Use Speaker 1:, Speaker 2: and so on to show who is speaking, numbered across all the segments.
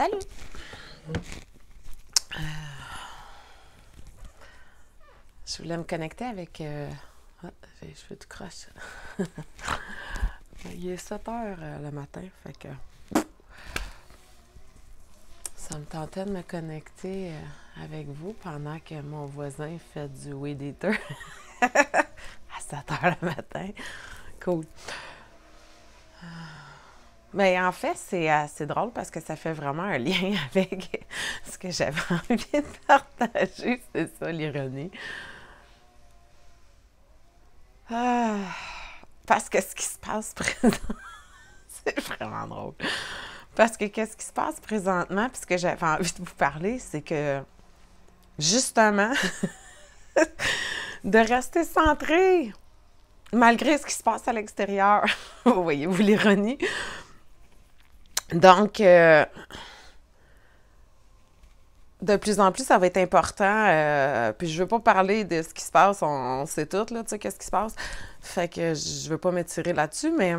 Speaker 1: Salut. Euh, je voulais me connecter avec. Euh, ah, j'ai les cheveux de Il est 7 heures euh, le matin, fait que. Ça me tentait de me connecter euh, avec vous pendant que mon voisin fait du weed eater à 7 heures le matin. Cool. Ah. Mais en fait, c'est assez drôle parce que ça fait vraiment un lien avec ce que j'avais envie de partager. C'est ça l'ironie. Ah, parce que ce qui se passe présentement, c'est vraiment drôle. Parce que qu'est-ce qui se passe présentement, puis que j'avais envie de vous parler, c'est que justement, de rester centré malgré ce qui se passe à l'extérieur, Vous voyez-vous l'ironie, donc, euh, de plus en plus, ça va être important. Euh, puis je veux pas parler de ce qui se passe, on, sait tout, là, tu sais, qu'est-ce qui se passe. Fait que je veux pas m'étirer là-dessus, mais.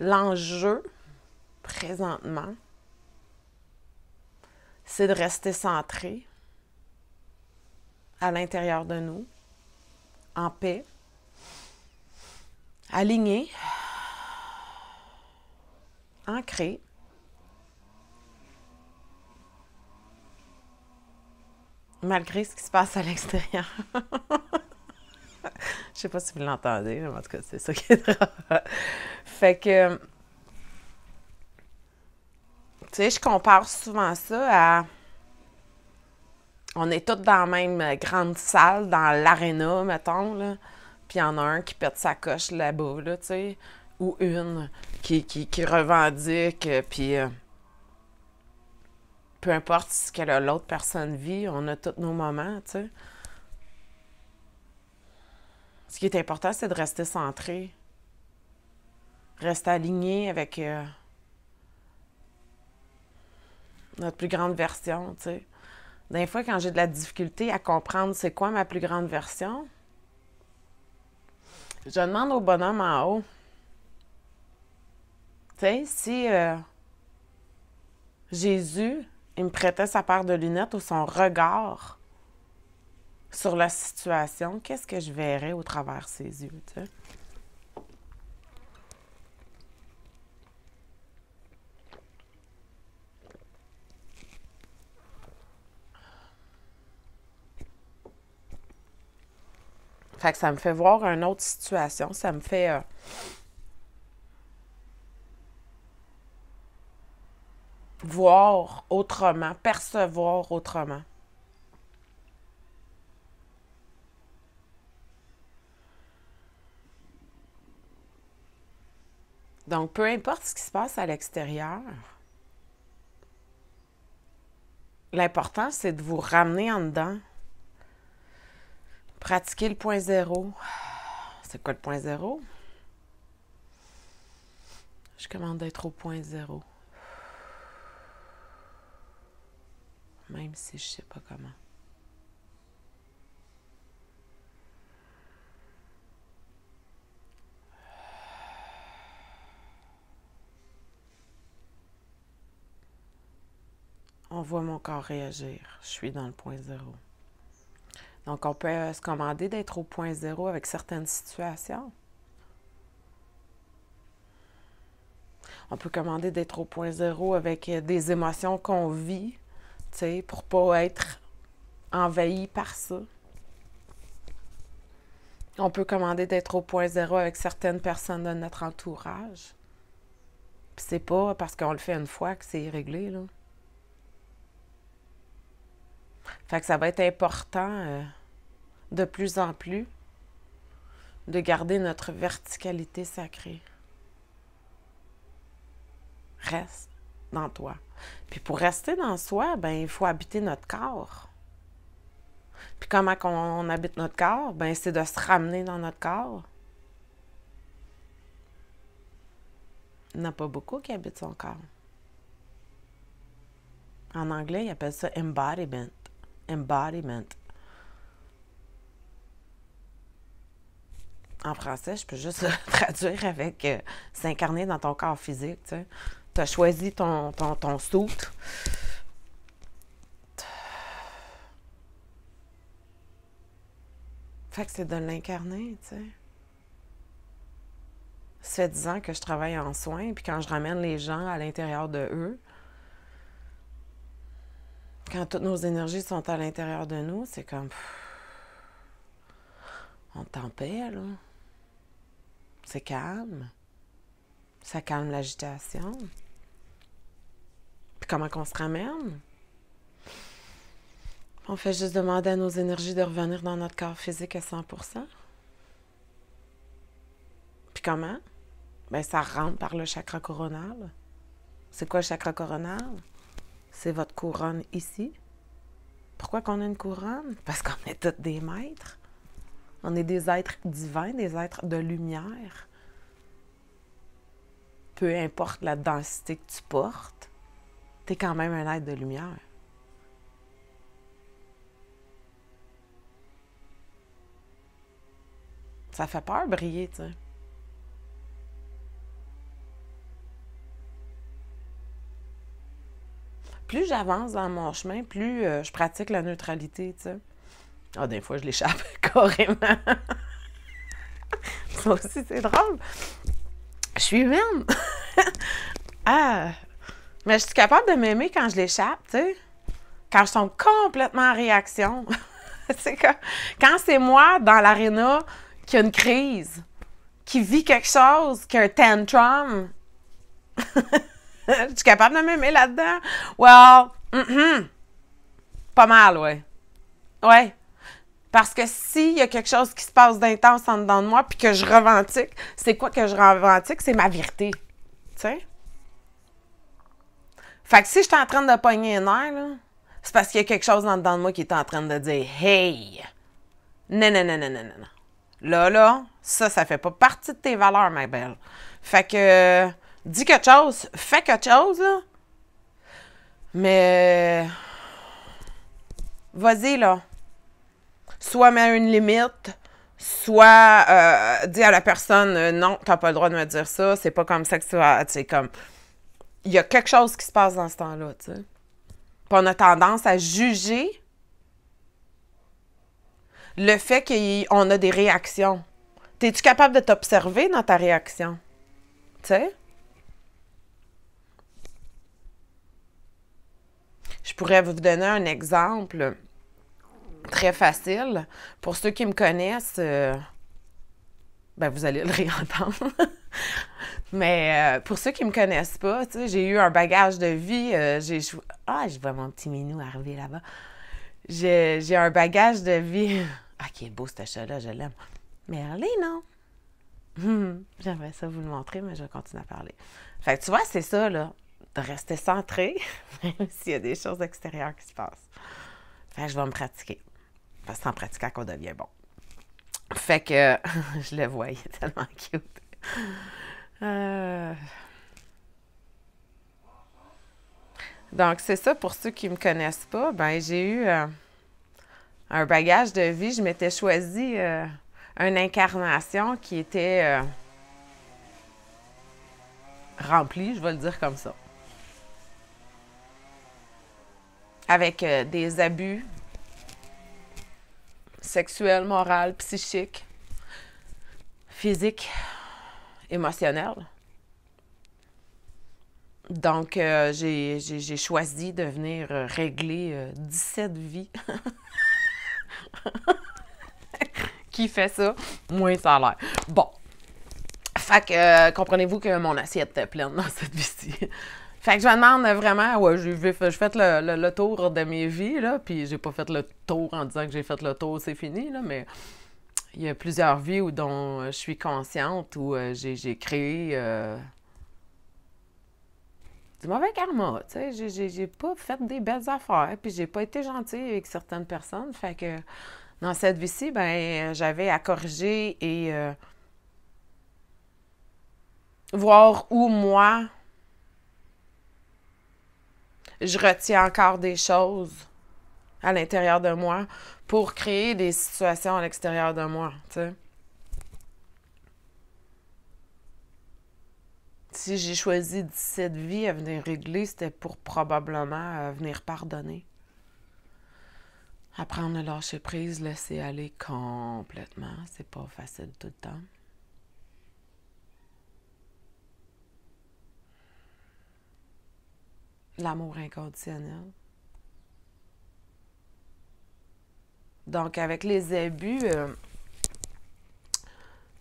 Speaker 1: L'enjeu, présentement, c'est de rester centré à l'intérieur de nous, en paix, aligné, ancré. Malgré ce qui se passe à l'extérieur. Je sais pas si vous l'entendez, mais en tout cas, c'est ça qui est drôle. fait que. Tu sais, je compare souvent ça à. On est tous dans la même grande salle, dans l'aréna, mettons, là puis il y en a un qui pète sa coche là-bas, là, tu sais, ou une qui, qui, revendique, euh, puis euh, peu importe ce que l'autre personne vit, on a tous nos moments, tu sais. Ce qui est important, c'est de rester centré, rester aligné avec euh, notre plus grande version, tu sais. Des fois, quand j'ai de la difficulté à comprendre c'est quoi ma plus grande version, je demande au bonhomme en haut. Tu sais, si euh, Jésus, il me prêtait sa paire de lunettes ou son regard sur la situation, qu'est-ce que je verrais au travers ses yeux, tu sais? ça me fait voir une autre situation. Ça me fait. Euh, voir autrement, percevoir autrement. Donc, peu importe ce qui se passe à l'extérieur, l'important, c'est de vous ramener en dedans. Pratiquer le point zéro. C'est quoi le point zéro? Je commande d'être au point zéro. Même si je sais pas comment. On voit mon corps réagir. Je suis dans le point zéro. Donc, on peut euh, se commander d'être au point zéro avec certaines situations. On peut commander d'être au point zéro avec euh, des émotions qu'on vit, tu sais, pour pas être envahi par ça. On peut commander d'être au point zéro avec certaines personnes de notre entourage. Puis c'est pas parce qu'on le fait une fois que c'est réglé, là. Fait que ça va être important euh, de plus en plus de garder notre verticalité sacrée. Reste dans toi. Puis pour rester dans soi, ben il faut habiter notre corps. Puis comment on, habite notre corps? Ben c'est de se ramener dans notre corps. Il n'y en a pas beaucoup qui habitent son corps. En anglais, ils appellent ça embodiment embodiment. En français, je peux juste traduire avec euh, s'incarner dans ton corps physique. Tu as choisi ton, ton, ton Fait que c'est de l'incarner, tu sais. Ça fait ans que je travaille en soins, puis quand je ramène les gens à l'intérieur de eux, quand toutes nos énergies sont à l'intérieur de nous, c'est comme. On tempère, là. C'est calme. Ça calme l'agitation. Puis comment qu'on se ramène? On fait juste demander à nos énergies de revenir dans notre corps physique à 100 Puis comment? Bien, ça rentre par le chakra coronal. C'est quoi le chakra coronal? c'est votre couronne ici. Pourquoi qu'on a une couronne? Parce qu'on est tous des maîtres. On est des êtres divins, des êtres de lumière. Peu importe la densité que tu portes, tu es quand même un être de lumière. Ça fait peur briller, tu sais. plus j'avance dans mon chemin, plus euh, je pratique la neutralité, tu sais. Ah, des fois, je l'échappe carrément. Ça aussi, c'est drôle. Je suis humaine. ah! Mais je suis capable de m'aimer quand je l'échappe, tu sais. Quand je tombe complètement en réaction. c'est quand, quand c'est moi dans l'aréna qui a une crise, qui vit quelque chose, qui a un tantrum. tu es capable de m'aimer là-dedans? Well, mm-hmm. pas mal, ouais. Ouais. Parce que s'il y a quelque chose qui se passe d'intense en dedans de moi, puis que je revendique, c'est quoi que je revendique? C'est ma vérité. Tu sais? Fait que si je suis en train de pogner un air, c'est parce qu'il y a quelque chose en dedans de moi qui est en train de dire Hey! Non, non, non, non, non, non. Là, là, ça, ça fait pas partie de tes valeurs, ma belle. Fait que dis quelque chose, fais quelque chose, Mais. Vas-y, là. Soit mets une limite, soit euh, dis à la personne euh, non, t'as pas le droit de me dire ça, c'est pas comme ça que tu vas. comme. Il y a quelque chose qui se passe dans ce temps-là, tu sais. on a tendance à juger le fait qu'on a des réactions. tes tu capable de t'observer dans ta réaction? Tu sais? Je pourrais vous donner un exemple très facile. Pour ceux qui me connaissent, euh, ben, vous allez le réentendre. Mais euh, pour ceux qui ne me connaissent pas, tu sais, j'ai eu un bagage de vie. Euh, j'ai Ah, je vois mon petit minou arriver là-bas. J'ai un bagage de vie. Ah, qui est beau ce chat-là, je l'aime. Mais allez, non? J'aimerais ça vous le montrer, mais je vais continuer à parler. Fait que tu vois, c'est ça, là de rester centré, même s'il y a des choses extérieures qui se passent. Fait je vais me pratiquer. Parce c'est en pratiquant qu'on devient bon. Fait que je le voyais tellement cute. Euh. Donc, c'est ça pour ceux qui ne me connaissent pas. Ben, j'ai eu euh, un bagage de vie. Je m'étais choisi euh, une incarnation qui était remplie, je vais le dire comme ça. avec euh, des abus sexuels, moraux, psychiques, physiques, émotionnels. Donc, euh, j'ai choisi de venir euh, régler 17 vies. Qui fait ça? Moins ça l'air. Bon. Fait que, comprenez-vous que mon assiette est pleine dans cette vie-ci. Fait que je me demande vraiment, ouais, j'ai fait le, tour de mes vies, là, puis j'ai pas fait le tour en disant que j'ai fait le tour, c'est fini, là, mais il y a plusieurs vies dont euh, je suis consciente, où euh, j'ai créé euh, du mauvais karma, tu sais, j'ai pas fait des belles affaires, puis j'ai pas été gentille avec certaines personnes, fait que dans cette vie-ci, ben, j'avais à corriger et voir où, moi, je retiens encore des choses à l'intérieur de moi pour créer des situations à l'extérieur de moi, Si j'ai choisi cette vie à venir régler, c'était pour probablement euh, venir pardonner. Apprendre à lâcher prise, laisser aller complètement, c'est pas facile tout le temps. L'amour inconditionnel. Donc, avec les abus euh,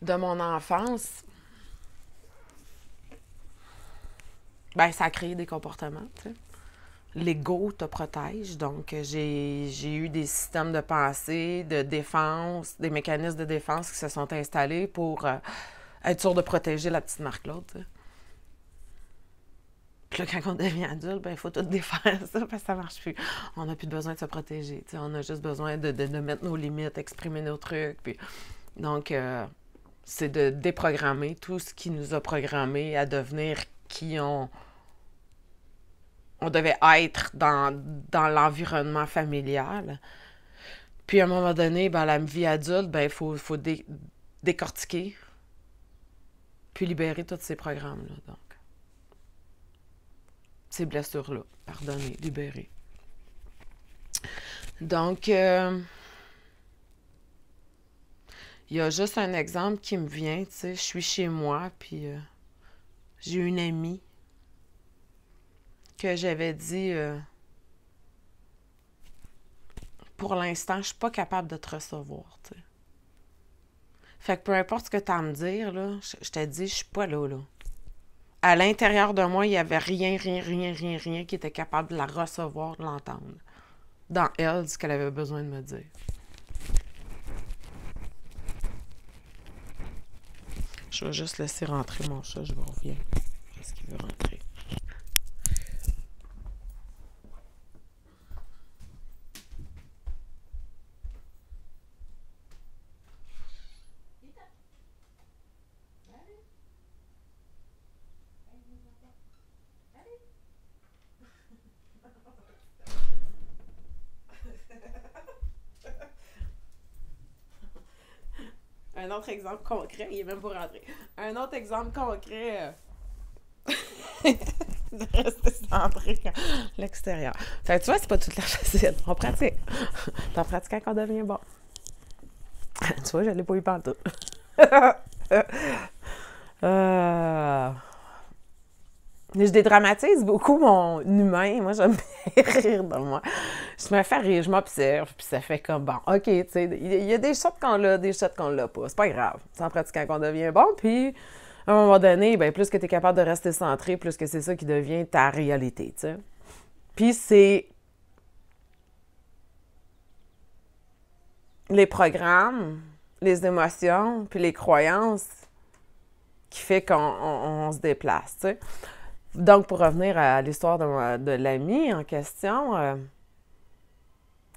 Speaker 1: de mon enfance, ben, ça créé des comportements. L'ego te protège. Donc, j'ai eu des systèmes de pensée, de défense, des mécanismes de défense qui se sont installés pour euh, être sûr de protéger la petite Marc-Claude quand on devient adulte, ben, il faut tout défaire ça parce que ça marche plus. On n'a plus besoin de se protéger. On a juste besoin de, mettre nos limites, exprimer nos trucs. Puis... Donc, euh, c'est de déprogrammer tout ce qui nous a programmé à devenir qui on, on devait être dans, dans l'environnement familial. Puis à un moment donné, ben, la vie adulte, il ben, faut, faut décortiquer, puis libérer tous ces programmes-là ces blessures-là. Pardonnez, libérer. Donc, euh, il y a juste un exemple qui me vient, tu sais, je suis chez moi, puis euh, j'ai une amie que j'avais dit, euh, pour l'instant, je ne suis pas capable de te recevoir, tu sais. Fait que peu importe ce que tu as à me dire, là, je, je t'ai dit, je suis pas là, là à l'intérieur de moi, il n'y avait rien, rien, rien, rien, rien qui était capable de la recevoir, de l'entendre. Dans elle, ce qu'elle avait besoin de me dire. Je vais juste laisser rentrer mon chat, je vais revenir. ce qu'il veut rentrer. il est même pas rentré. Un autre exemple concret. Euh, de rester centré l'extérieur. Fait tu vois, c'est pas toute la facile. On pratique. T'en pratiques quand on devient bon. tu vois, j'allais pas eu partout. Euh, je dédramatise beaucoup mon humain. Moi, j'aime rire dans moi. Je me fais rire, je m'observe, puis ça fait comme bon, OK, tu sais, il y a des choses qu'on l'a, des choses qu'on l'a pas. C'est pas grave. C'est en pratiquant qu'on devient bon, puis à un moment donné, ben, plus que tu es capable de rester centré, plus que c'est ça qui devient ta réalité, tu sais. Puis c'est. Les programmes, les émotions, puis les croyances qui fait qu'on se déplace, tu sais. Donc, pour revenir à l'histoire de, de l'ami en question, euh,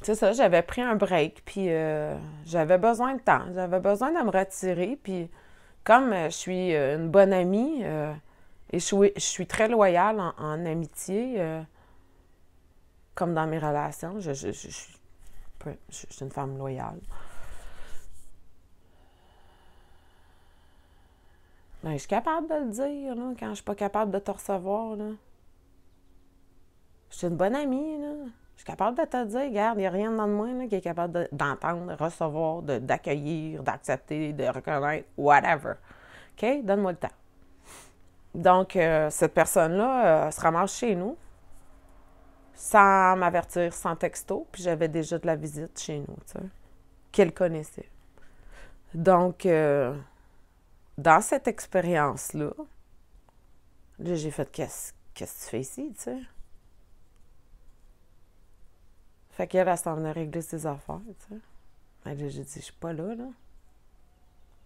Speaker 1: c'est ça, j'avais pris un break, puis euh, j'avais besoin de temps, j'avais besoin de me retirer, puis comme euh, je suis une bonne amie et je suis, très loyale en, amitié, comme dans mes relations, je suis une femme loyale. Ben, je suis capable de le dire, quand je suis pas capable de te recevoir, Je suis une bonne amie, là. Je suis capable de te dire, regarde, il n'y a rien dans moi là, qui est capable d'entendre, de, recevoir, d'accueillir, d'accepter, de reconnaître, whatever. OK? Donne-moi le temps. Donc, euh, cette personne-là sera euh, se ramasse chez nous sans m'avertir, sans texto, puis j'avais déjà de la visite chez nous, tu sais, qu'elle connaissait. Donc, euh, dans cette expérience-là, j'ai fait qu'est-ce que tu fais ici, tu sais? Fait qu'elle, elle s'en venait régler ses affaires, tu sais. j'ai dit, je suis pas là, là.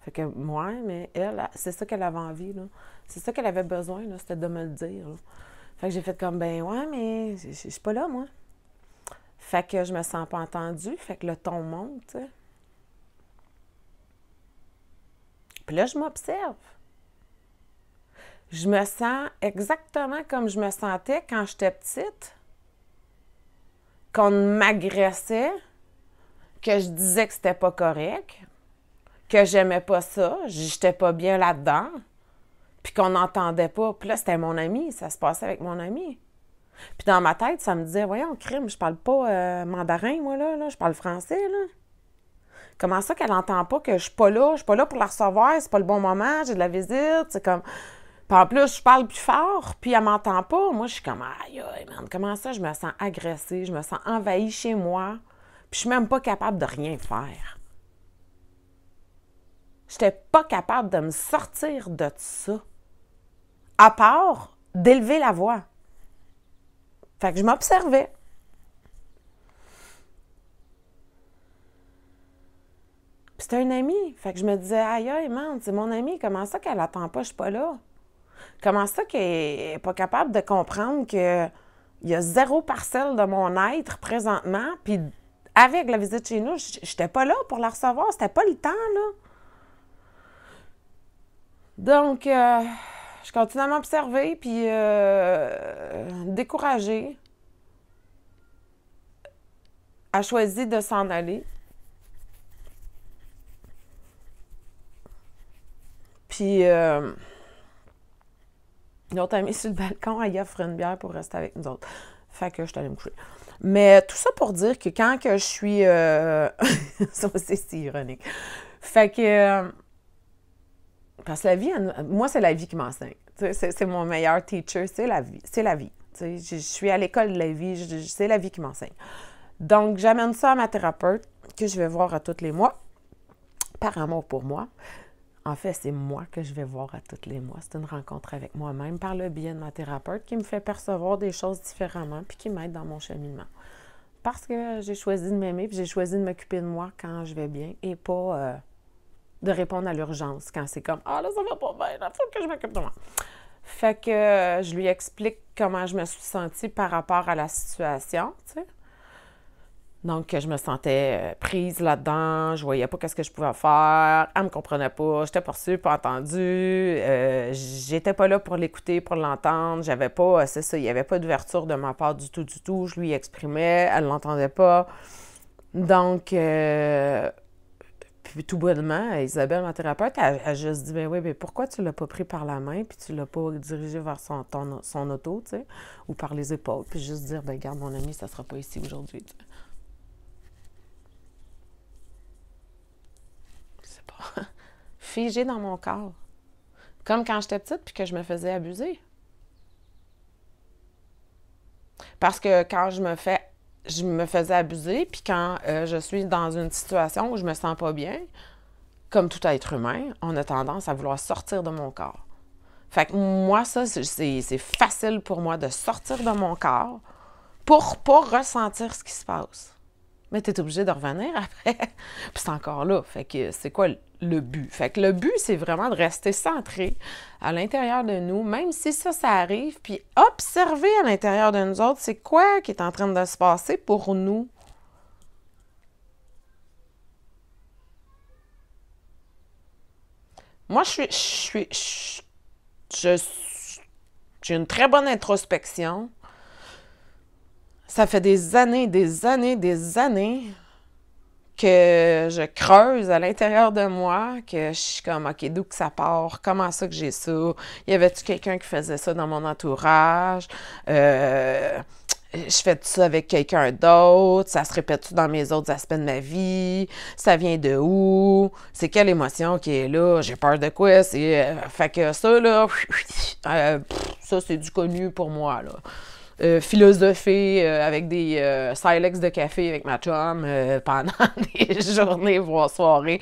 Speaker 1: Fait que moi, mais elle, c'est ça qu'elle avait envie, là. C'est ça qu'elle avait besoin, c'était de me le dire. Fait que j'ai fait comme, ben ouais, mais je suis pas là, moi. Fait que je me sens pas entendue, fait que le ton monte, Puis là, je m'observe. Je me sens exactement comme je me sentais quand j'étais petite, qu'on m'agressait, que je disais que c'était pas correct, que j'aimais pas ça, j'étais pas bien là-dedans, puis qu'on n'entendait pas. Puis là, c'était mon ami, ça se passait avec mon ami. Puis dans ma tête, ça me disait, voyons, crime, je parle pas euh, mandarin, moi, là, là, je parle français, là. Comment ça qu'elle n'entend pas que je suis pas là, je suis pas là pour la recevoir, c'est pas le bon moment, j'ai de la visite, c'est comme. Puis en plus, je parle plus fort, puis elle m'entend pas. Moi, je suis comme, aïe, man, comment ça, je me sens agressée, je me sens envahie chez moi, puis je suis même pas capable de rien faire. J'étais pas capable de me sortir de ça, à part d'élever la voix. Fait que je m'observais. c'est un ami. Fait que je me disais, aïe, aïe, man, c'est mon ami, comment ça qu'elle attend pas, je suis pas là? Comment ça qu'elle est pas capable de comprendre que il y a zéro parcelle de mon être présentement, puis avec la visite chez nous, j'étais pas là pour la recevoir, c'était pas le temps, là. Donc, euh, je continue à m'observer, puis euh, découragée, a choisi de s'en aller. Puis, euh, l'autre amie sur le balcon, elle y offre une bière pour rester avec nous autres. Fait que je suis allée me coucher. Mais tout ça pour dire que quand que je suis... Euh, ça aussi, c'est ironique. Fait que... Euh, parce que la vie, moi, c'est la vie qui m'enseigne. C'est mon meilleur teacher, c'est la vie. C'est la vie. Je, je suis à l'école de la vie, c'est la vie qui m'enseigne. Donc, j'amène ça à ma thérapeute, que je vais voir à tous les mois, par amour pour moi. En fait, c'est moi que je vais voir à tous les mois. C'est une rencontre avec moi-même par le biais de ma thérapeute qui me fait percevoir des choses différemment puis qui m'aide dans mon cheminement. Parce que j'ai choisi de m'aimer puis j'ai choisi de m'occuper de moi quand je vais bien et pas euh, de répondre à l'urgence quand c'est comme Ah là, ça va pas bien, il faut que je m'occupe de moi. Fait que euh, je lui explique comment je me suis sentie par rapport à la situation, tu sais. Donc, je me sentais euh, prise là-dedans, je voyais pas qu'est-ce que je pouvais faire, elle me comprenait pas, j'étais pas pas entendu, euh, j'étais pas là pour l'écouter, pour l'entendre, j'avais pas, euh, c'est ça, il y avait pas d'ouverture de ma part du tout, du tout, je lui exprimais, elle l'entendait pas. Donc, tout bonnement, Isabelle, ma thérapeute, elle, a juste dit, ben oui, mais pourquoi tu l'as pas pris par la main, puis tu l'as pas dirigé vers son, auto, tu sais, ou par les épaules, puis juste dire, ben garde mon ami, ça sera pas ici aujourd'hui, figé dans mon corps. Comme quand j'étais petite puis que je me faisais abuser. Parce que quand je me fais je me faisais abuser, puis quand euh, je suis dans une situation où je me sens pas bien, comme tout être humain, on a tendance à vouloir sortir de mon corps. Fait que moi, ça, c'est facile pour moi de sortir de mon corps pour pas ressentir ce qui se passe. Mais tu es obligé de revenir après. puis c'est encore là. Fait que c'est quoi le but. Fait que le but, c'est vraiment de rester centré à l'intérieur de nous, même si ça, ça arrive, puis observer à l'intérieur de nous autres, c'est quoi qui est en train de se passer pour nous. Moi, je suis, j'ai une très bonne introspection. Ça fait des années, des années, des années que je creuse à l'intérieur de moi, que je suis comme, OK, d'où que ça part? Comment ça que j'ai ça? Y avait-tu quelqu'un qui faisait ça dans mon entourage? Euh, je fais ça avec quelqu'un d'autre? Ça se répète-tu dans mes autres aspects de ma vie? Ça vient de où? C'est quelle émotion qui est là? J'ai peur de quoi? C'est, euh, fait que ça, là, euh, ça, c'est du connu pour moi, là. Euh, philosopher euh, avec des euh, silex de café avec ma chum pendant des journées, voire soirées,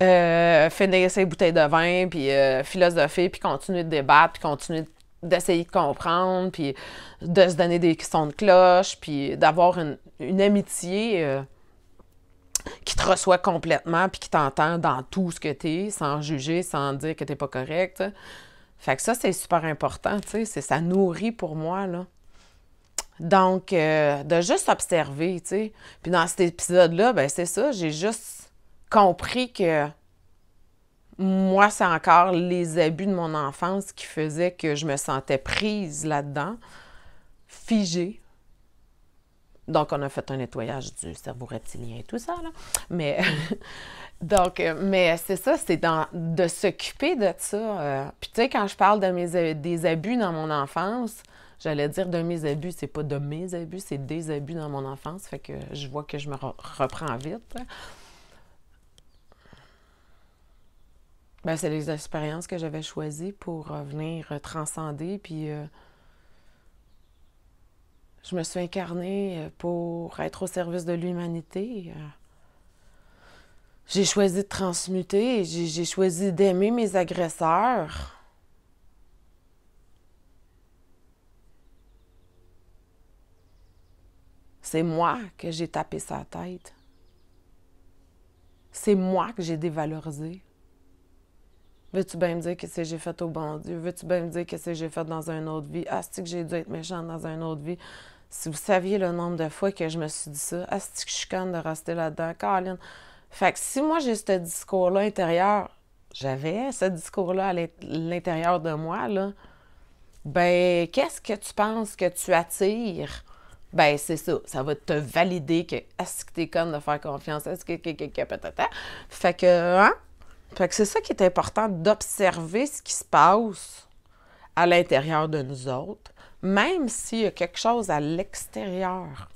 Speaker 1: finir ses bouteilles de vin, puis philosopher, puis continuer de débattre, puis continuer d'essayer de comprendre, puis de se donner des questions de cloche, puis d'avoir une, amitié qui te reçoit complètement, puis qui t'entend dans tout ce que t'es, sans juger, sans dire que t'es pas correct. Fait que ça, c'est super important, tu sais, ça nourrit pour moi, là. Donc, euh, de juste observer, tu sais. Puis dans cet épisode-là, ben c'est ça, j'ai juste compris que moi, c'est encore les abus de mon enfance qui faisaient que je me sentais prise là-dedans, figée. Donc, on a fait un nettoyage du cerveau reptilien et tout ça, là. Mais, donc, euh, mais c'est ça, c'est de s'occuper de ça. Euh. puis, tu sais, quand je parle de mes, des abus dans mon enfance, j'allais dire de mes abus, c'est pas de mes abus, c'est des abus dans mon enfance. Fait que je vois que je me reprends vite. Ben, c'est les expériences que j'avais choisies pour euh, venir euh, transcender, puis euh, je me suis incarnée pour être au service de l'humanité. J'ai choisi de transmuter, j'ai choisi d'aimer mes agresseurs. C'est moi que j'ai tapé sa tête. C'est moi que j'ai dévalorisé. Veux-tu bien me dire que c'est j'ai fait au bon Dieu? Veux-tu bien me dire que c'est j'ai fait dans une autre vie? Asti que j'ai dû être méchante dans une autre vie? Si vous saviez le nombre de fois que je me suis dit ça, asti que je suis conne de rester là-dedans? Fait que si moi j'ai ce discours-là intérieur, j'avais ce discours-là à l'intérieur de moi, là, ben qu'est-ce que tu penses que tu attires? ben c'est ça, ça va te valider que est-ce que t'es conne de faire confiance, est-ce que, hein? Fait que, hein? Fait que c'est ça qui est important d'observer ce qui se passe à l'intérieur de nous autres, même s'il y a quelque chose à l'extérieur.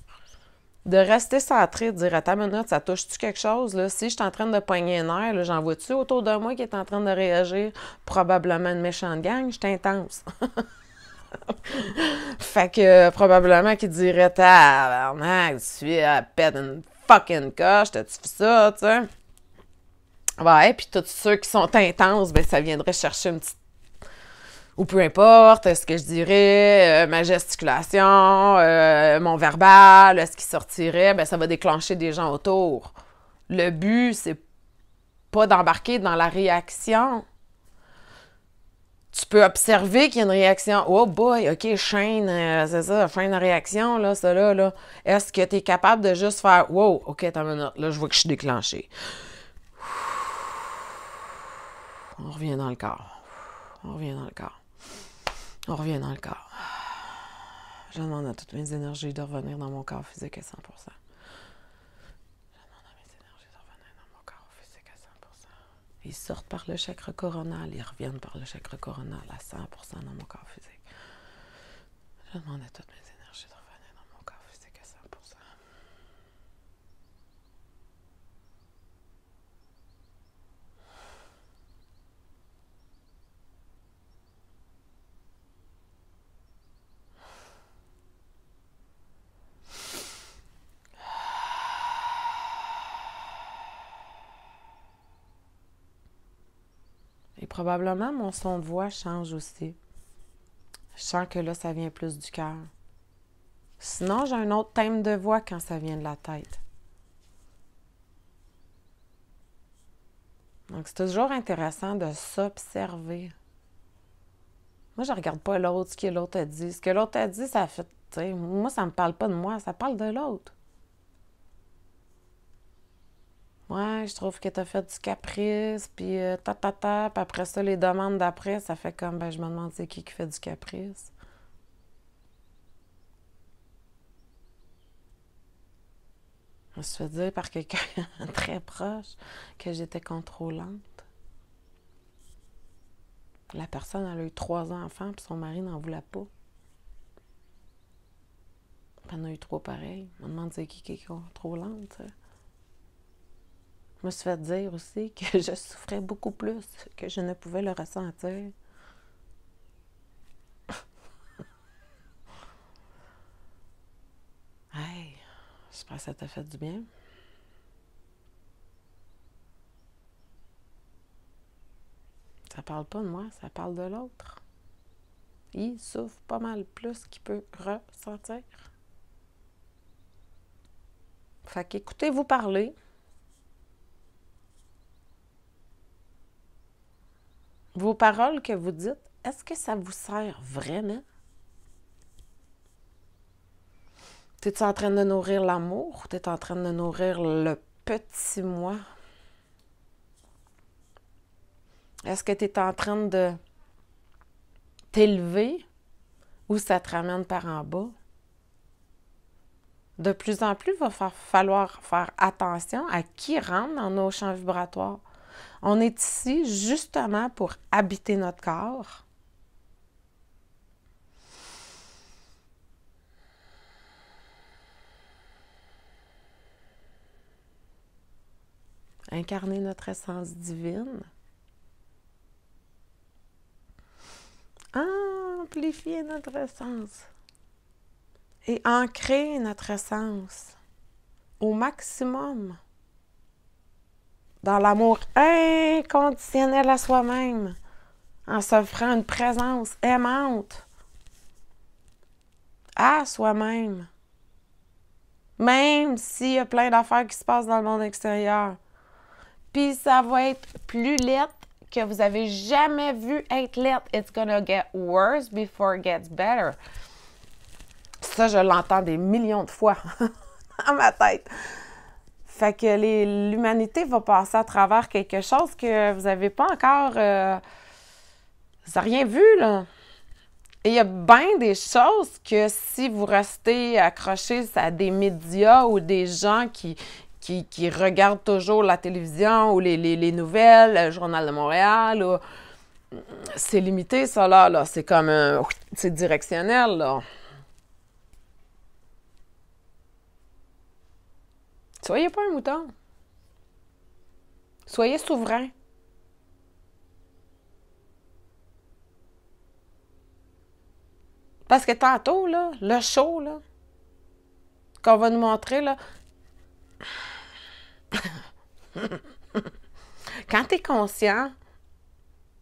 Speaker 1: De rester centré, de dire Attends, ta minute, ça touche-tu quelque chose? Là? Si je suis en train de poigner un air, j'en vois-tu autour de moi qui est en train de réagir? Probablement une méchante gang, je suis fait que euh, probablement qu'il dirait Tabarnak, tu es à pète une fucking coche, t'as-tu fait ça, tu sais? Ouais, puis tous ceux qui sont intenses, ben ça viendrait chercher une petite. Ou peu importe, ce que je dirais, euh, ma gesticulation, euh, mon verbal, ce qui sortirait, ben ça va déclencher des gens autour. Le but, c'est pas d'embarquer dans la réaction tu peux observer qu'il y a une réaction. Oh boy, OK, chaîne, euh, c'est ça, chaîne de réaction, là, ça là. Est-ce que tu es capable de juste faire Wow, OK, t'as une minute, là, je vois que je suis déclenché. On revient dans le corps. On revient dans le corps. On revient dans le corps. Je demande à toutes mes énergies de revenir dans mon corps physique à 100 Ils sortent par le chakra coronal, ils reviennent par le chakra coronal à 100% dans mon corps physique. Je demande à toutes mes probablement mon son de voix change aussi. Je sens que là, ça vient plus du cœur. Sinon, j'ai un autre thème de voix quand ça vient de la tête. Donc, c'est toujours intéressant de s'observer. Moi, je ne regarde pas l'autre, ce que l'autre a dit. Ce que l'autre a dit, ça fait. Moi, ça me parle pas de moi, ça parle de l'autre. Ouais, je trouve que t'as fait du caprice, puis euh, ta ta ta, puis après ça, les demandes d'après, ça fait comme, ben, je me demande c'est qui qui fait du caprice. Je me suis fait dire par quelqu'un très proche que j'étais contrôlante. La personne, elle a eu trois enfants, puis son mari n'en voulait pas. Puis elle en a eu trois pareils. Je me demande c'est qui qui est contrôlante, je me suis fait dire aussi que je souffrais beaucoup plus que je ne pouvais le ressentir. hey, pense que ça t'a fait du bien. Ça parle pas de moi, ça parle de l'autre. Il souffre pas mal plus qu'il peut ressentir. Fait qu'écoutez-vous parler. Vos paroles que vous dites, est-ce que ça vous sert vraiment? T'es-tu en train de nourrir l'amour ou t'es en train de nourrir le petit moi? Est-ce que tu es en train de t'élever ou ça te ramène par en bas? De plus en plus, il va falloir faire attention à qui rentre dans nos champs vibratoires. On est ici justement pour habiter notre corps. Incarner notre essence divine. Amplifier notre essence. Et ancrer notre essence au maximum dans l'amour inconditionnel à soi-même, en s'offrant une présence aimante à soi-même. Même s'il y a plein d'affaires qui se passent dans le monde extérieur. Puis ça va être plus laid que vous avez jamais vu être laid. It's gonna get worse before it gets better. Ça, je l'entends des millions de fois dans ma tête. Fait que l'humanité va passer à travers quelque chose que vous n'avez pas encore. Euh, vous n'avez rien vu, là. Et il y a bien des choses que si vous restez accroché à des médias ou des gens qui, qui, regardent toujours la télévision ou les, nouvelles, le Journal de Montréal, c'est limité, ça, là. C'est comme C'est directionnel, là. Soyez pas un mouton. Soyez souverain. Parce que tantôt, là, le show, là, qu'on va nous montrer, là. quand t'es conscient,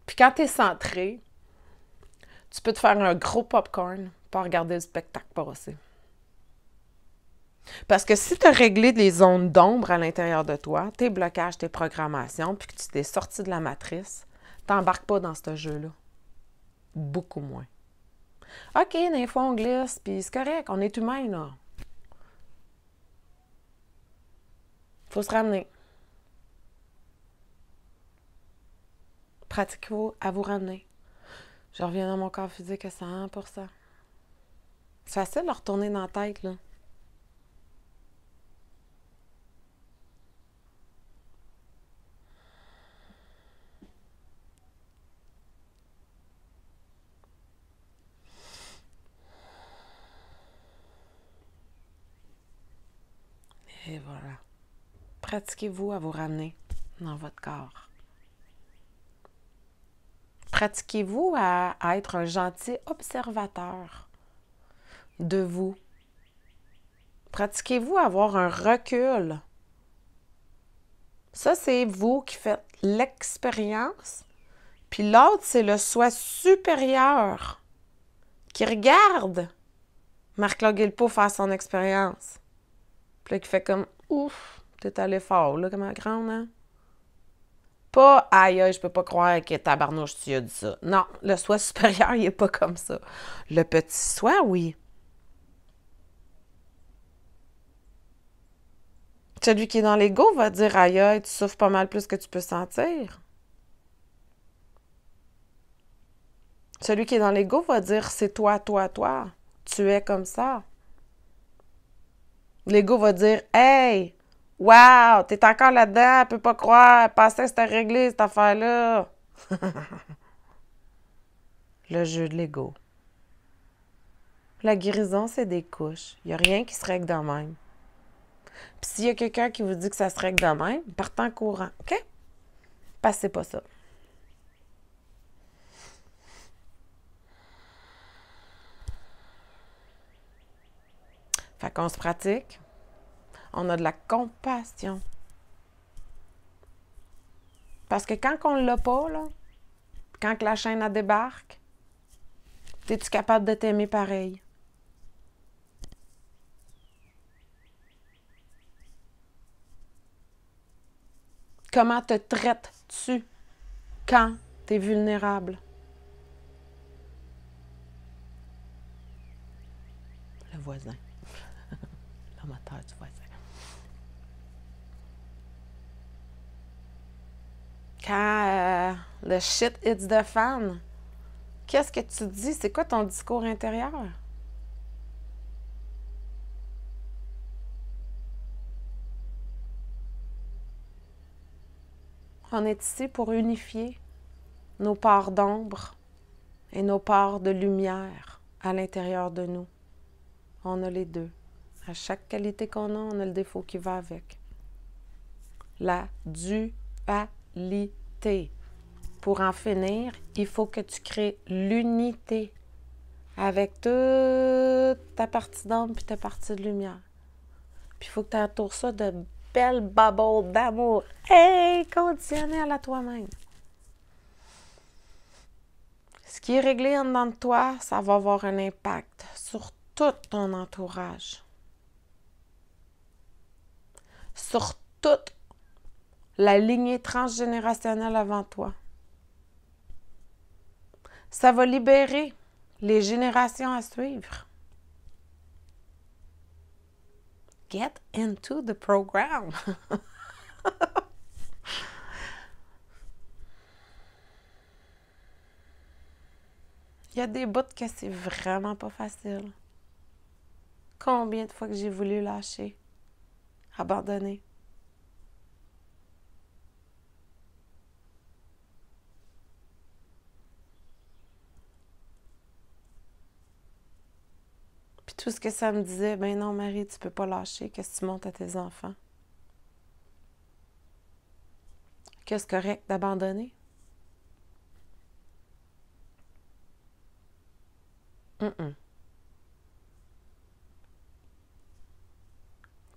Speaker 1: puis quand t'es centré, tu peux te faire un gros popcorn pour regarder le spectacle aussi. Parce que si tu as réglé des zones d'ombre à l'intérieur de toi, tes blocages, tes programmations, puis que tu t'es sorti de la matrice, t'embarques pas dans ce jeu-là. Beaucoup moins. OK, des fois on glisse, puis c'est correct, on est humain, là. faut se ramener. Pratiquez-vous à vous ramener. Je reviens dans mon corps physique à 100 C'est facile de retourner dans la tête, là. pratiquez-vous à vous ramener dans votre corps. Pratiquez-vous à, être un gentil observateur de vous. Pratiquez-vous à avoir un recul. Ça, c'est vous qui faites l'expérience. Puis l'autre, c'est le soi supérieur qui regarde Marc-Claude faire son expérience. Puis là, qui fait comme ouf, T'es allé fort, là, comme un grande, hein? Pas, aïe, je peux pas croire que tabarnouche, tu as dit ça. Non, le soi supérieur, il est pas comme ça. Le petit soi, oui. Celui qui est dans l'ego va dire, aïe, tu souffres pas mal plus que tu peux sentir. Celui qui est dans l'ego va dire c'est toi, toi, toi. Tu es comme ça. L'ego va dire Hey, Wow, t'es encore là-dedans, elle peut pas croire, Passer, c'était réglé cette affaire-là. le jeu de l'ego. La guérison, c'est des couches. Il n'y a rien qui se règle de même. Puis s'il y a quelqu'un qui vous dit que ça se règle de même, partez en courant, OK? Passez pas ça. Fait qu'on se pratique on a de la compassion. Parce que quand on ne l'a pas, là, quand la chaîne débarque, es-tu capable de t'aimer pareil? Comment te traites-tu quand tu es vulnérable? Le voisin, l'amateur vois. Quand euh, le shit hits the fan, qu'est-ce que tu dis? C'est quoi ton discours intérieur? On est ici pour unifier nos parts d'ombre et nos parts de lumière à l'intérieur de nous. On a les deux. À chaque qualité qu'on a, on a le défaut qui va avec. La du, à, pour en finir, il faut que tu crées l'unité avec toute ta partie d'ombre puis ta partie de lumière. Puis il faut que tu entoures ça de belles bubbles d'amour inconditionnel à toi-même. Ce qui est réglé en dedans de toi, ça va avoir un impact sur tout ton entourage, sur toute la lignée transgénérationnelle avant toi. Ça va libérer les générations à suivre. Get into the program. Il y a des bouts que c'est vraiment pas facile. Combien de fois que j'ai voulu lâcher, abandonner. Tout ce que ça me disait, ben non, Marie, tu peux pas lâcher, qu'est-ce que tu montes à tes enfants? Qu'est-ce correct d'abandonner?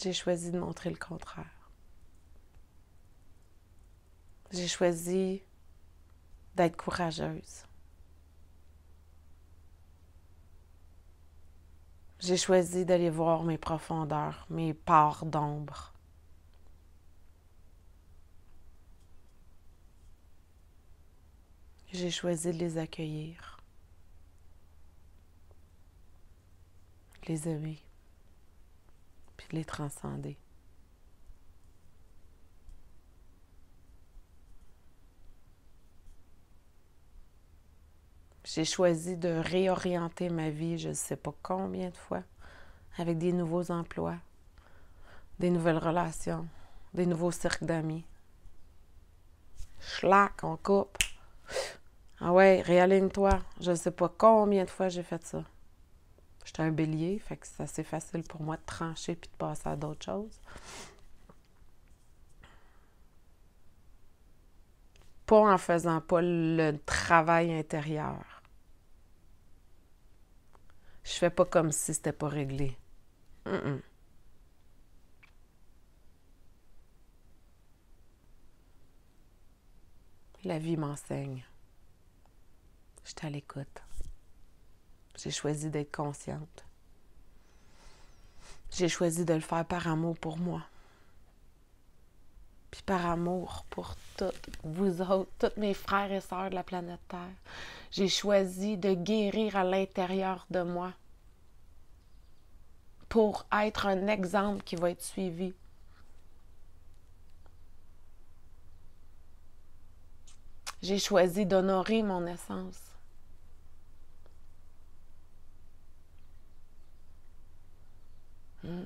Speaker 1: J'ai choisi de montrer le contraire. J'ai choisi d'être courageuse. J'ai choisi d'aller voir mes profondeurs, mes parts d'ombre. J'ai choisi de les accueillir, les aimer, puis les transcender. J'ai choisi de réorienter ma vie, je ne sais pas combien de fois, avec des nouveaux emplois, des nouvelles relations, des nouveaux cercles d'amis. Schlac, on coupe. Ah ouais, réaligne-toi. Je ne sais pas combien de fois j'ai fait ça. J'étais un bélier, fait que c'est assez facile pour moi de trancher puis de passer à d'autres choses. Pas en faisant pas le travail intérieur. Je fais pas comme si c'était pas réglé. La vie m'enseigne. Je suis l'écoute. J'ai choisi d'être consciente. J'ai choisi de le faire par amour pour moi par amour pour toutes vous autres, tous mes frères et sœurs de la planète Terre. J'ai choisi de guérir à l'intérieur de moi pour être un exemple qui va être suivi. J'ai choisi d'honorer mon essence. Hmm.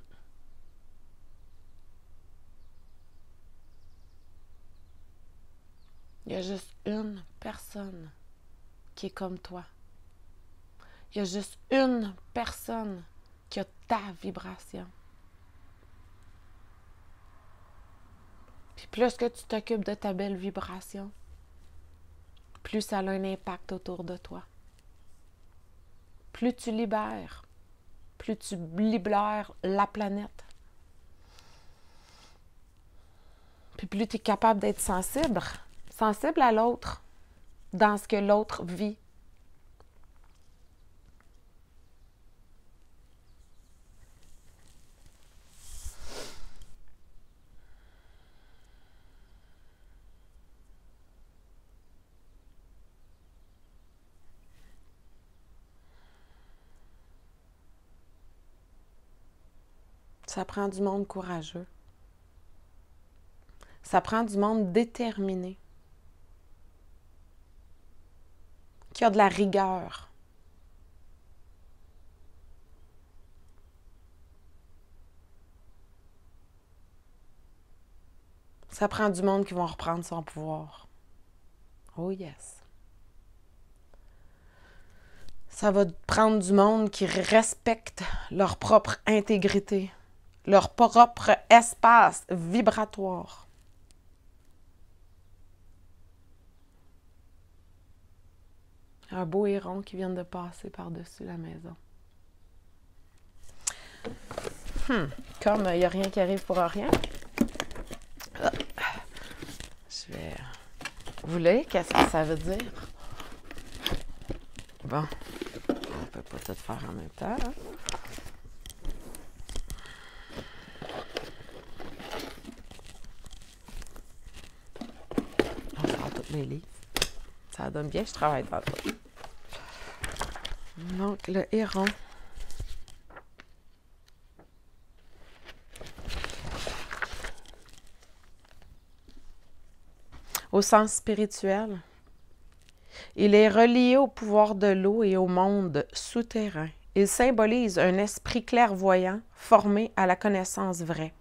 Speaker 1: Il y a juste une personne qui est comme toi. Il y a juste une personne qui a ta vibration. Puis plus que tu t'occupes de ta belle vibration, plus ça a un impact autour de toi. Plus tu libères, plus tu libères la planète. Puis plus tu es capable d'être sensible sensible à l'autre, dans ce que l'autre vit. Ça prend du monde courageux. Ça prend du monde déterminé. de la rigueur. Ça prend du monde qui va reprendre son pouvoir. Oh yes. Ça va prendre du monde qui respecte leur propre intégrité, leur propre espace vibratoire. un beau héron qui vient de passer par-dessus la maison. Hmm. Comme il euh, n'y a rien qui arrive pour rien, ah. je vais euh, vous voulez? qu'est-ce que ça veut dire. Bon, on peut pas tout faire en même temps. Hein. donne bien, je travaille Donc, le héron. Au sens spirituel, il est relié au pouvoir de l'eau et au monde souterrain. Il symbolise un esprit clairvoyant formé à la connaissance vraie.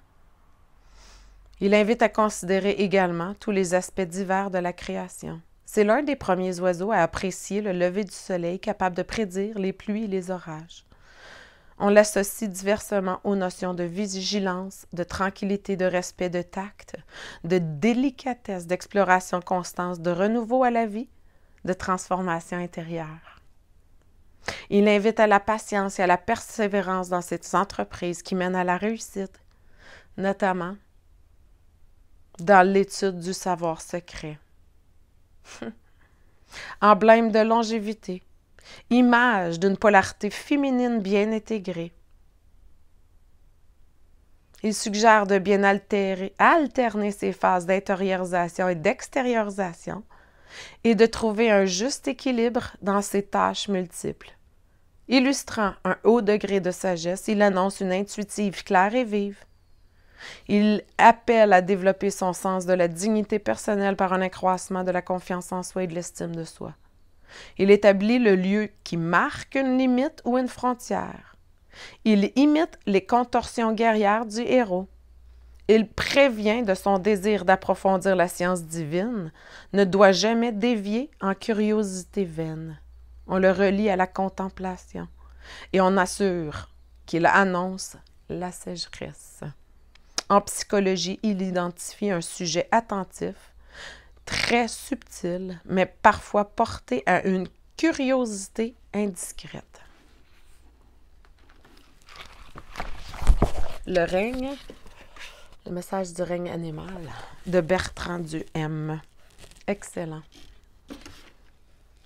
Speaker 1: Il invite à considérer également tous les aspects divers de la création. C'est l'un des premiers oiseaux à apprécier le lever du soleil capable de prédire les pluies et les orages. On l'associe diversement aux notions de vigilance, de tranquillité, de respect, de tact, de délicatesse, d'exploration constante, de renouveau à la vie, de transformation intérieure. Il invite à la patience et à la persévérance dans cette entreprise qui mène à la réussite, notamment dans l'étude du savoir secret. Emblème de longévité, image d'une polarité féminine bien intégrée. Il suggère de bien altérer, alterner ses phases d'intériorisation et d'extériorisation et de trouver un juste équilibre dans ses tâches multiples. Illustrant un haut degré de sagesse, il annonce une intuitive claire et vive, il appelle à développer son sens de la dignité personnelle par un accroissement de la confiance en soi et de l'estime de soi. Il établit le lieu qui marque une limite ou une frontière. Il imite les contorsions guerrières du héros. Il prévient de son désir d'approfondir la science divine, ne doit jamais dévier en curiosité vaine. On le relie à la contemplation et on assure qu'il annonce la sécheresse. En psychologie, il identifie un sujet attentif, très subtil, mais parfois porté à une curiosité indiscrète. Le règne, le message du règne animal de Bertrand du M. Excellent.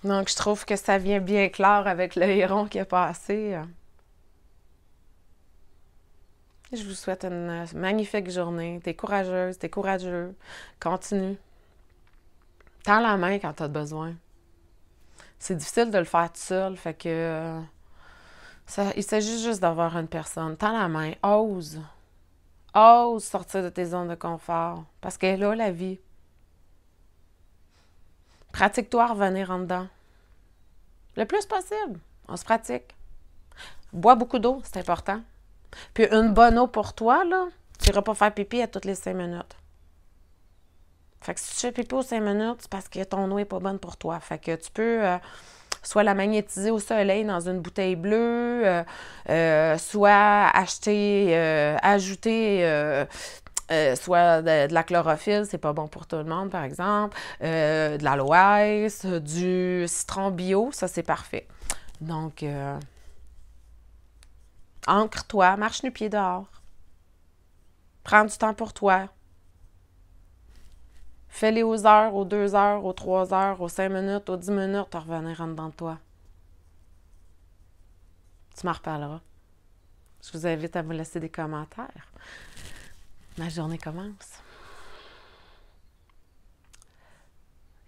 Speaker 1: Donc, je trouve que ça vient bien clair avec le héron qui est passé. Euh, je vous souhaite une euh, magnifique journée. T'es courageuse, t'es courageux. Continue. Tends la main quand t'as besoin. C'est difficile de le faire tout seul, fait que... Euh, ça, il s'agit juste d'avoir une personne. Tends la main, ose. Ose sortir de tes zones de confort, parce qu'elle là, la vie. Pratique-toi à revenir en dedans. Le plus possible. On se pratique. Bois beaucoup d'eau, c'est important. Puis une bonne eau pour toi, là, tu vas pas faire pipi à toutes les cinq minutes. Fait que si tu fais pipi aux cinq minutes, c'est parce que ton eau n'est pas bonne pour toi. Fait que tu peux euh, soit la magnétiser au soleil dans une bouteille bleue, euh, euh, soit acheter, ajouter soit de, la chlorophylle, c'est pas bon pour tout le monde, par exemple, de l'aloès, du citron bio, ça c'est parfait. Donc, Ancre-toi, marche du pied dehors. Prends du temps pour toi. Fais-les aux heures, aux deux heures, aux trois heures, aux cinq minutes, aux dix minutes, à revenir en dans toi. Tu m'en reparleras. Je vous invite à vous laisser des commentaires. Ma journée commence.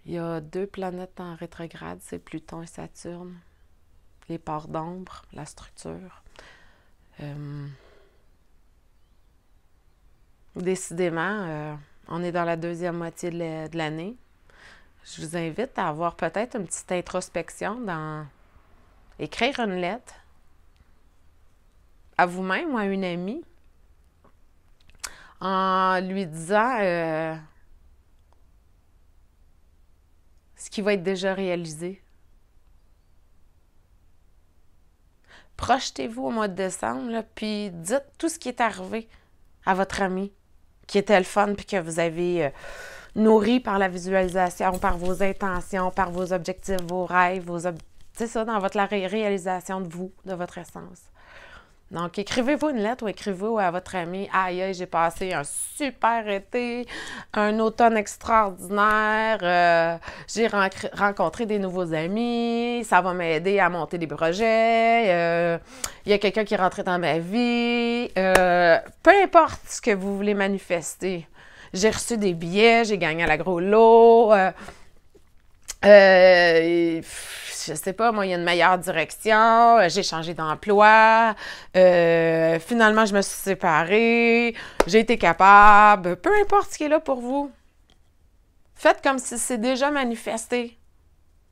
Speaker 1: Il y a deux planètes en rétrograde, c'est Pluton et Saturne. Les ports d'ombre, la structure. Euh, décidément, euh, on est dans la deuxième moitié de l'année. Je vous invite à avoir peut-être une petite introspection dans écrire une lettre à vous-même ou à une amie en lui disant euh, ce qui va être déjà réalisé, Projetez-vous au mois de décembre, puis dites tout ce qui est arrivé à votre ami, qui était le fun, puis que vous avez euh, nourri par la visualisation, par vos intentions, par vos objectifs, vos rêves, vos ça, dans votre la réalisation de vous, de votre essence. Donc, écrivez-vous une lettre ou écrivez-vous à votre ami Aïe, aïe j'ai passé un super été, un automne extraordinaire, euh, j'ai rencontré des nouveaux amis, ça va m'aider à monter des projets, euh, il y a quelqu'un qui est rentré dans ma vie. Euh, peu importe ce que vous voulez manifester. J'ai reçu des billets, j'ai gagné à la gros lot euh, « Je je sais pas, moi, il y a une meilleure direction, euh, j'ai changé d'emploi, euh, finalement, je me suis séparée, j'ai été capable. Peu importe ce qui est là pour vous. Faites comme si c'est déjà manifesté.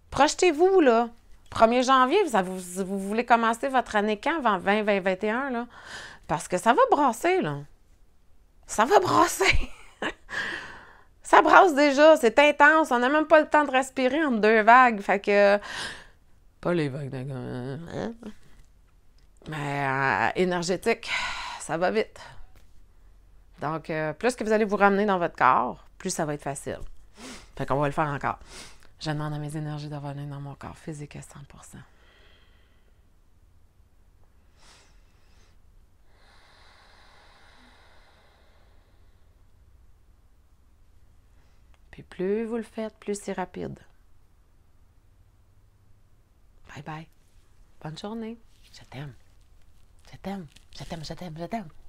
Speaker 1: Projetez-vous, là. 1er janvier, vous, vous, voulez commencer votre année quand, avant 20, 2021, là? Parce que ça va brasser, là. Ça va brasser. ça brasse déjà, c'est intense, on n'a même pas le temps de respirer entre deux vagues. Fait que. Pas les vagues d'accord. Hein? Mais euh, énergétique, ça va vite. Donc, euh, plus que vous allez vous ramener dans votre corps, plus ça va être facile. Fait qu'on va le faire encore. Je demande à mes énergies de revenir dans mon corps physique à 100 Puis plus vous le faites, plus c'est rapide. Bye bye. Bonne journée. Je t'aime. Je t'aime. Je t'aime. Je t'aime. Je t'aime.